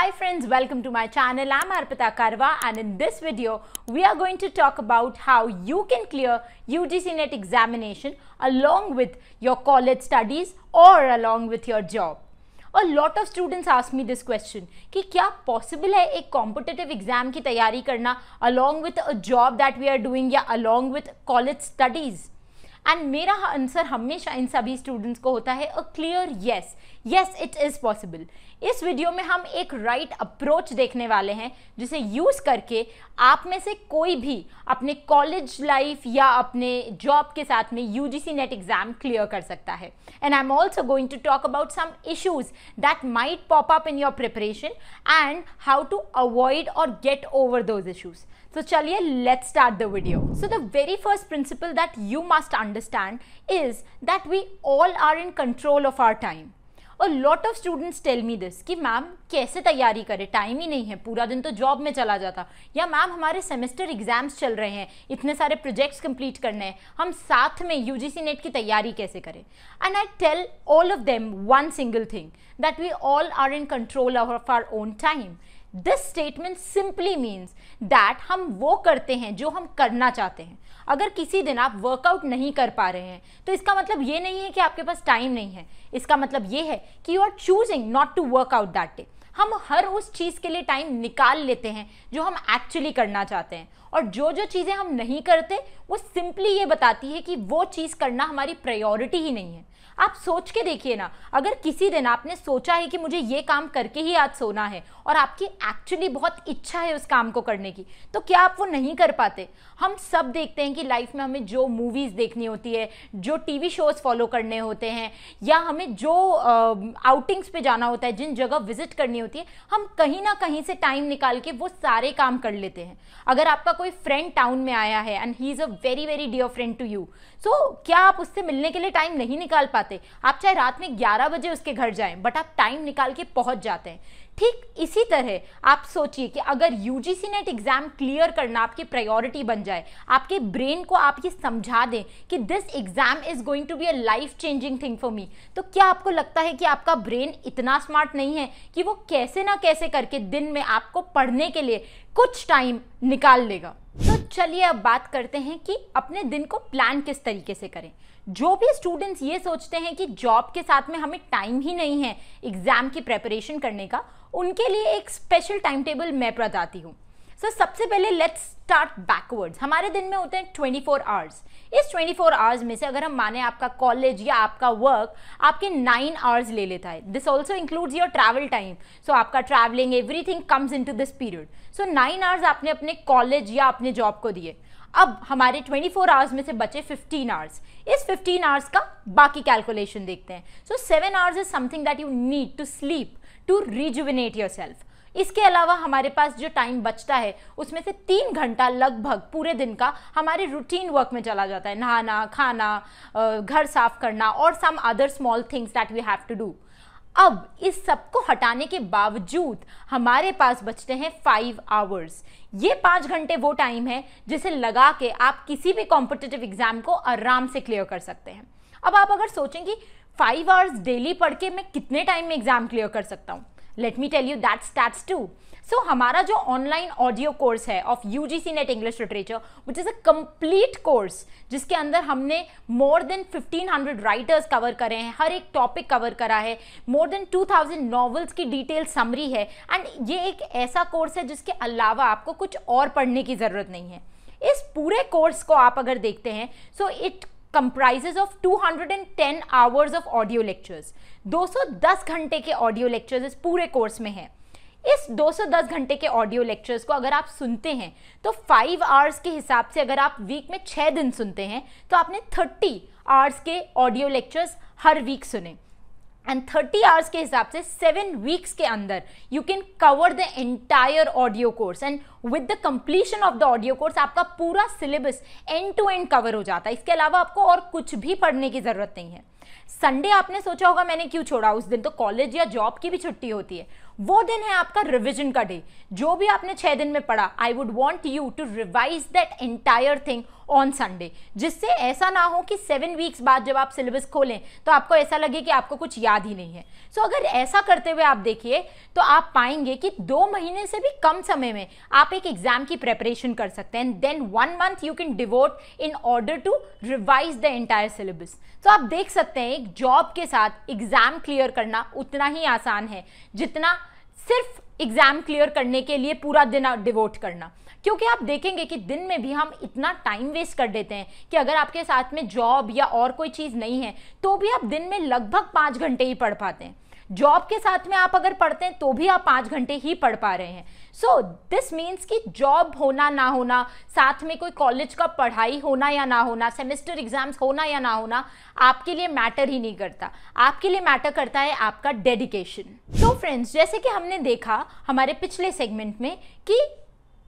Hi friends, welcome to my channel. I'm Arpita Karwa and in this video, we are going to talk about how you can clear UGC NET examination along with your college studies or along with your job. A lot of students ask me this question कि क्या possible है एक competitive exam की तैयारी करना along with a job that we are doing या along with college studies? And मेरा answer हमेशा इन सभी स्टूडेंट्स को होता है a clear yes yes it is possible इस वीडियो में हम एक राइट right अप्रोच देखने वाले हैं जिसे यूज़ करके आप में से कोई भी अपने कॉलेज लाइफ या अपने जॉब के साथ में U G NET exam clear कर सकता है and I am also going to talk about some issues that might pop up in your preparation and how to avoid और गेट ओवर दोज इशूज़ तो चलिए let start the video so the very first principle that you must understand is that we all are in control of our time और lot of students tell me this कि ma'am कैसे तैयारी करें time ही नहीं है पूरा दिन तो जॉब में चला जाता या मैम हमारे सेमेस्टर एग्जाम्स चल रहे हैं इतने सारे प्रोजेक्ट्स कंप्लीट करने हैं हम साथ में यू नेट की तैयारी कैसे करें and I tell all of them one single thing that we all are in control of our own time this statement simply means that हम वो करते हैं जो हम करना चाहते हैं अगर किसी दिन आप वर्कआउट नहीं कर पा रहे हैं तो इसका मतलब ये नहीं है कि आपके पास टाइम नहीं है इसका मतलब ये है कि you are choosing not to work out that day हम हर उस चीज़ के लिए टाइम निकाल लेते हैं जो हम एक्चुअली करना चाहते हैं और जो जो चीज़ें हम नहीं करते वो सिंपली ये बताती है कि वो चीज़ करना हमारी प्रायोरिटी ही नहीं है आप सोच के देखिए ना अगर किसी दिन आपने सोचा है कि मुझे ये काम करके ही आज सोना है और आपकी एक्चुअली बहुत इच्छा है उस काम को करने की तो क्या आप वो नहीं कर पाते हम सब देखते हैं कि लाइफ में हमें जो मूवीज़ देखनी होती है जो टीवी शोज़ फॉलो करने होते हैं या हमें जो आउटिंग्स पे जाना होता है जिन जगह विजिट करनी होती है हम कहीं ना कहीं से टाइम निकाल के वो सारे काम कर लेते हैं अगर आपका कोई फ्रेंड टाउन में आया है and he is a very very dear friend to you so क्या आप उससे मिलने के लिए टाइम नहीं निकाल पाते जाते आप चाहे रात में ग्यारह बजे उसके घर जाएं बट आप टाइम निकाल के पहुंच जाते हैं ठीक इसी तरह आप सोचिए कि अगर यूजीसी नेट एग्जाम क्लियर करना आपकी प्रायोरिटी बन जाए आपके ब्रेन को आप ये समझा दें कि this exam is going to be a life changing thing for me तो क्या आपको लगता है कि आपका ब्रेन इतना स्मार्ट नहीं है कि वो कैसे ना कैसे करके दिन में आपको पढ़ने के लिए कुछ टाइम निकाल लेगा तो चलिए अब बात करते हैं कि अपने दिन को प्लान किस तरीके से करें जो भी स्टूडेंट्स ये सोचते हैं कि जॉब के साथ में हमें टाइम ही नहीं है एग्ज़ाम की प्रेपरेशन करने का उनके लिए एक स्पेशल टाइम टेबल मैं बताती हूँ सो so, सबसे पहले लेट्स स्टार्ट बैकवर्ड्स हमारे दिन में होते हैं 24 फोर आवर्स इस 24 फोर आवर्स में से अगर हम माने आपका कॉलेज या आपका वर्क आपके 9 आवर्स ले लेता है this also includes your travel time so आपका travelling everything comes into this period so 9 hours आपने अपने कॉलेज या अपने जॉब को दिए अब हमारे 24 फोर आवर्स में से बचे 15 आवर्स इस 15 आवर्स का बाकी कैलकुलेशन देखते हैं so seven hours is something that you need to sleep to rejuvenate yourself इसके अलावा हमारे पास जो टाइम बचता है उसमें से तीन घंटा लगभग पूरे दिन का हमारे रूटीन वर्क में चला जाता है नहाना खाना घर साफ करना और some other small things that we have to do अब इस सब को हटाने के बावजूद हमारे पास बचते हैं फाइव आवर्स ये पाँच घंटे वो टाइम है जिसे लगा के आप किसी भी कॉम्पिटिटिव एग्जाम को आराम से क्लियर कर सकते हैं अब आप अगर सोचें कि फाइव आवर्स डेली पढ़ के मैं कितने टाइम में एग्जाम क्लियर कर सकता हूँ let me tell you that stats too so so, हमारा जो ऑनलाइन ऑडियो कोर्स है of U G C NET English literature which is a complete course जिसके अंदर हमने more than fifteen hundred writers cover करे हैं हर एक टॉपिक कवर करा है more than two thousand novels की डिटेल समरी है एंड ये एक ऐसा कोर्स है जिसके अलावा आपको कुछ और पढ़ने की ज़रूरत नहीं है इस पूरे कोर्स को आप अगर देखते हैं so it comprises of 210 hours of audio lectures 210 घंटे के ऑडियो लेक्चर्स इस पूरे कोर्स में हैं इस 210 घंटे के ऑडियो लेक्चर्स को अगर आप सुनते हैं तो फाइव आवर्स के हिसाब से अगर आप वीक में छः दिन सुनते हैं तो आपने थर्टी आवर्स के ऑडियो लेक्चर्स हर वीक सुने एंड थर्टी आवर्स के हिसाब से सेवन वीक्स के अंदर you can cover the entire audio course and with the completion of the audio course आपका पूरा syllabus end to end cover हो जाता है इसके अलावा आपको और कुछ भी पढ़ने की ज़रूरत नहीं है संडे आपने सोचा होगा मैंने क्यों छोड़ा उस दिन तो कॉलेज या जॉब की भी छुट्टी होती है वो दिन है आपका रिविजन का डे जो भी आपने छह दिन में पढ़ा I would want you to revise that entire thing on Sunday जिससे ऐसा ना हो कि सेवन वीक्स बाद जब आप सिलेबस खोलें तो आपको ऐसा लगे कि आपको कुछ याद ही नहीं है सो so, अगर ऐसा करते हुए आप देखिए तो आप पाएंगे कि दो महीने से भी कम समय में आप एक एग्जाम की प्रेपरेशन कर सकते हैं then one month you can devote in order to revise the entire syllabus तो आप देख सकते हैं एक जॉब के साथ एग्जाम क्लियर करना उतना ही आसान है जितना सिर्फ एग्जाम क्लियर करने के लिए पूरा दिन डिवोट करना क्योंकि आप देखेंगे कि दिन में भी हम इतना टाइम वेस्ट कर देते हैं कि अगर आपके साथ में जॉब या और कोई चीज़ नहीं है तो भी आप दिन में लगभग पाँच घंटे ही पढ़ पाते हैं जॉब के साथ में आप अगर पढ़ते हैं तो भी आप पाँच घंटे ही पढ़ पा रहे हैं सो दिस मीन्स कि जॉब होना ना होना साथ में कोई कॉलेज का पढ़ाई होना या ना होना सेमेस्टर एग्जाम्स होना या ना होना आपके लिए मैटर ही नहीं करता आपके लिए मैटर करता है आपका डेडिकेशन तो फ्रेंड्स जैसे कि हमने देखा हमारे पिछले सेगमेंट में कि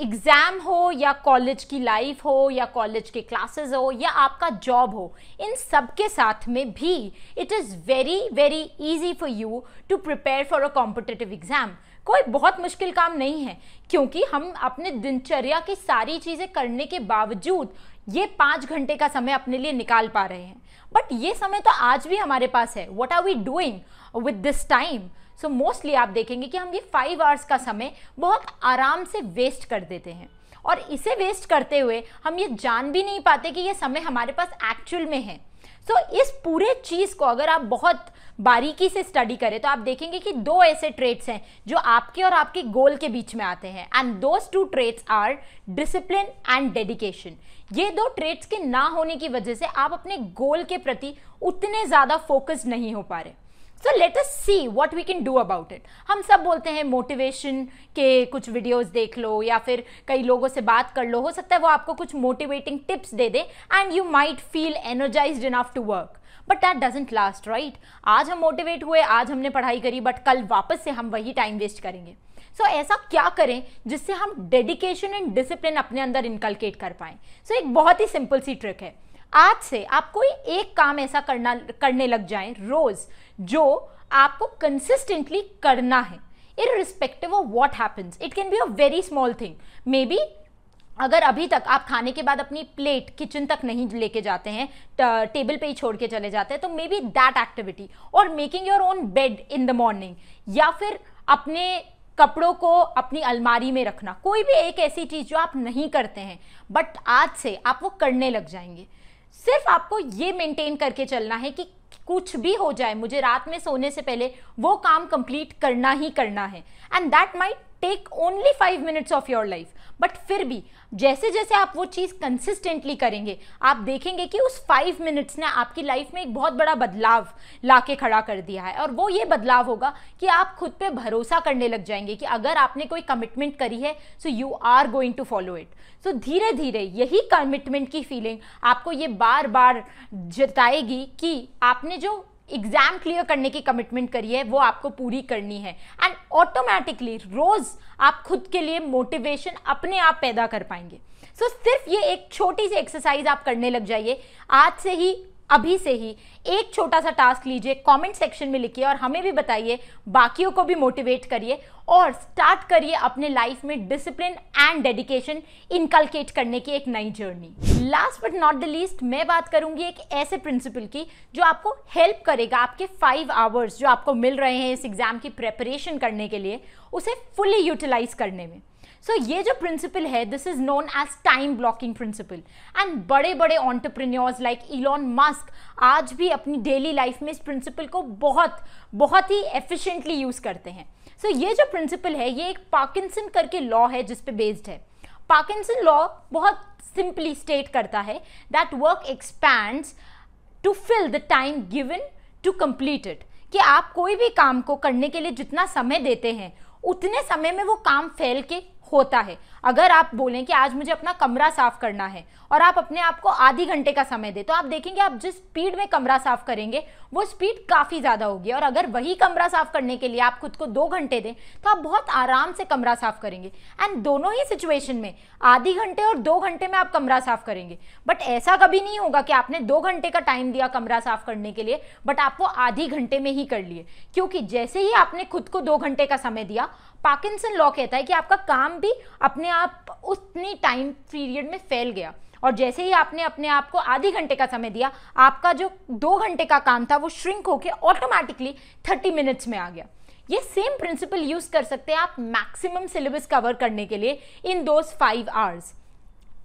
एग्ज़ाम हो या कॉलेज की लाइफ हो या कॉलेज के क्लासेस हो या आपका जॉब हो इन सब के साथ में भी it is very very easy for you to prepare for a competitive exam कोई बहुत मुश्किल काम नहीं है क्योंकि हम अपने दिनचर्या की सारी चीज़ें करने के बावजूद ये पाँच घंटे का समय अपने लिए निकाल पा रहे हैं बट ये समय तो आज भी हमारे पास है what are we doing with this time so so mostly आप देखेंगे कि हम ये फाइव आवर्स का समय बहुत आराम से वेस्ट कर देते हैं और इसे वेस्ट करते हुए हम ये जान भी नहीं पाते कि ये समय हमारे पास एक्चुअल में है सो so, इस पूरे चीज़ को अगर आप बहुत बारीकी से स्टडी करें तो आप देखेंगे कि दो ऐसे ट्रेड्स हैं जो आपके और आपके गोल के बीच में आते हैं and those two trades are discipline and dedication ये दो ट्रेड्स के ना होने की वजह से आप अपने गोल के प्रति उतने ज़्यादा फोकस नहीं हो पा रहे so let us see what we can do about it हम सब बोलते हैं मोटिवेशन के कुछ वीडियोस देख लो या फिर कई लोगों से बात कर लो हो सकता है वो आपको कुछ मोटिवेटिंग टिप्स दे दे and you might feel energize enough to work but that doesn't last right आज हम मोटिवेट हुए आज हमने पढ़ाई करी बट कल वापस से हम वही टाइम वेस्ट करेंगे सो so, ऐसा क्या करें जिससे हम डेडिकेशन एंड डिसिप्लिन अपने अंदर इनकलकेट कर पाएं सो so, एक बहुत ही सिंपल सी ट्रिक है आज से आप कोई एक काम ऐसा करना करने लग जाए रोज जो आपको कंसिस्टेंटली करना है in respective of what happens it can be a very small thing may be अगर अभी तक आप खाने के बाद अपनी प्लेट किचन तक नहीं लेके जाते हैं टेबल पे ही छोड़ के चले जाते हैं तो मे बी दैट एक्टिविटी और making your own bed in the morning या फिर अपने कपड़ों को अपनी अलमारी में रखना कोई भी एक ऐसी चीज़ जो आप नहीं करते हैं बट आज से आप वो करने लग जाएंगे सिर्फ आपको ये मेंटेन करके चलना है कि कुछ भी हो जाए मुझे रात में सोने से पहले वो काम कंप्लीट करना ही करना है and that might take only five minutes of your life but फिर भी जैसे जैसे आप वो चीज़ कंसिस्टेंटली करेंगे आप देखेंगे कि उस फाइव मिनट्स ने आपकी लाइफ में एक बहुत बड़ा बदलाव ला के खड़ा कर दिया है और वो ये बदलाव होगा कि आप खुद पे भरोसा करने लग जाएंगे कि अगर आपने कोई कमिटमेंट करी है so you are going to follow it so धीरे धीरे यही कमिटमेंट की फीलिंग आपको ये बार बार जताएगी कि आपने जो एग्ज़ाम क्लियर करने की कमिटमेंट करी है वो आपको पूरी करनी है एंड ऑटोमेटिकली रोज़ आप खुद के लिए मोटिवेशन अपने आप पैदा कर पाएंगे सो so, सिर्फ ये एक छोटी सी एक्सरसाइज आप करने लग जाइए आज से ही अभी से ही एक छोटा सा टास्क लीजिए कमेंट सेक्शन में लिखिए और हमें भी बताइए बाकियों को भी मोटिवेट करिए और स्टार्ट करिए अपने लाइफ में डिसिप्लिन एंड डेडिकेशन इनकलकेट करने की एक नई journey last but not the least मैं बात करूंगी एक ऐसे प्रिंसिपल की जो आपको हेल्प करेगा आपके फाइव आवर्स जो आपको मिल रहे हैं इस एग्जाम की प्रेपरेशन करने के लिए उसे फुली यूटिलाइज करने में सो so, ये जो प्रिंसिपल है this is known as time blocking principle and बड़े बड़े ऑन्टरप्रेन्योर्स लाइक इलॉन मस्क आज भी अपनी डेली लाइफ में इस प्रिंसिपल को बहुत बहुत ही एफिशिएंटली यूज़ करते हैं सो so, ये जो प्रिंसिपल है ये एक पार्किंसन करके लॉ है जिस बेस्ड है पार्किंसन लॉ बहुत सिंपली स्टेट करता है that work expand to fill the time given to complete it कि आप कोई भी काम को करने के लिए जितना समय देते हैं उतने समय में वो काम फैल के होता है अगर आप बोलें कि आज मुझे अपना कमरा साफ करना है और आप अपने आप को आधी घंटे का समय दें तो आप देखेंगे आप जिस स्पीड में कमरा साफ करेंगे वो स्पीड काफ़ी ज़्यादा होगी और अगर वही कमरा साफ करने के लिए आप खुद को दो घंटे दें तो आप बहुत आराम से कमरा साफ करेंगे एंड दोनों ही सिचुएशन में आधी घंटे और दो घंटे में आप कमरा साफ करेंगे बट ऐसा कभी नहीं होगा कि आपने दो घंटे का टाइम दिया कमरा साफ करने के लिए बट आप वो आधी घंटे में ही कर लिए क्योंकि जैसे ही आपने खुद को दो घंटे का समय दिया पार्किंसन लॉ कहता है कि आपका काम भी अपने आप उतनी टाइम पीरियड में फैल गया और जैसे ही आपने अपने आप को आधे घंटे का समय दिया आपका जो दो घंटे का काम था वो श्रिंक होकर ऑटोमेटिकली थर्टी मिनट्स में आ गया ये सेम प्रिंसिपल यूज कर सकते हैं आप मैक्सिमम सिलेबस कवर करने के लिए इन दोज फाइव आवर्स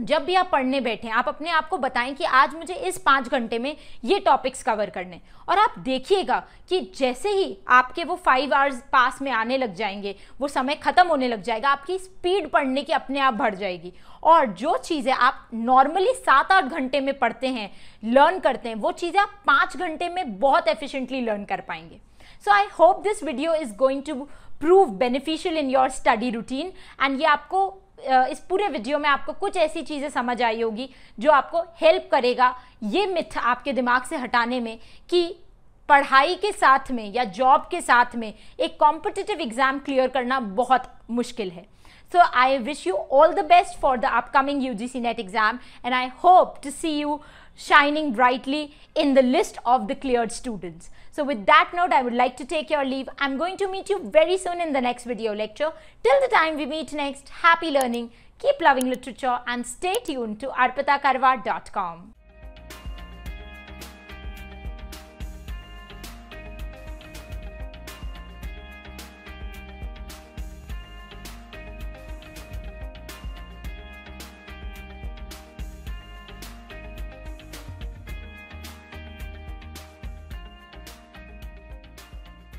जब भी आप पढ़ने बैठे आप अपने आप को बताएं कि आज मुझे इस पाँच घंटे में ये टॉपिक्स कवर करने और आप देखिएगा कि जैसे ही आपके वो फाइव आवर्स पास में आने लग जाएंगे वो समय ख़त्म होने लग जाएगा आपकी स्पीड पढ़ने की अपने आप बढ़ जाएगी और जो चीज़ें आप नॉर्मली सात आठ घंटे में पढ़ते हैं लर्न करते हैं वो चीज़ें आप पाँच घंटे में बहुत एफिशिएंटली लर्न कर पाएंगे so I hope this video is going to prove beneficial in your study routine and ये आपको इस पूरे वीडियो में आपको कुछ ऐसी चीज़ें समझ आई होगी जो आपको हेल्प करेगा ये मिथ आपके दिमाग से हटाने में कि पढ़ाई के साथ में या जॉब के साथ में एक कॉम्पिटिटिव एग्जाम क्लियर करना बहुत मुश्किल है so I wish you all the best for the upcoming U G C net exam and I hope to see you shining brightly in the list of the clear students so with that note I would like to take your leave I am going to meet you very soon in the next video lecture till the time we meet next happy learning keep loving literature and state यून to Arpita Karwa dot com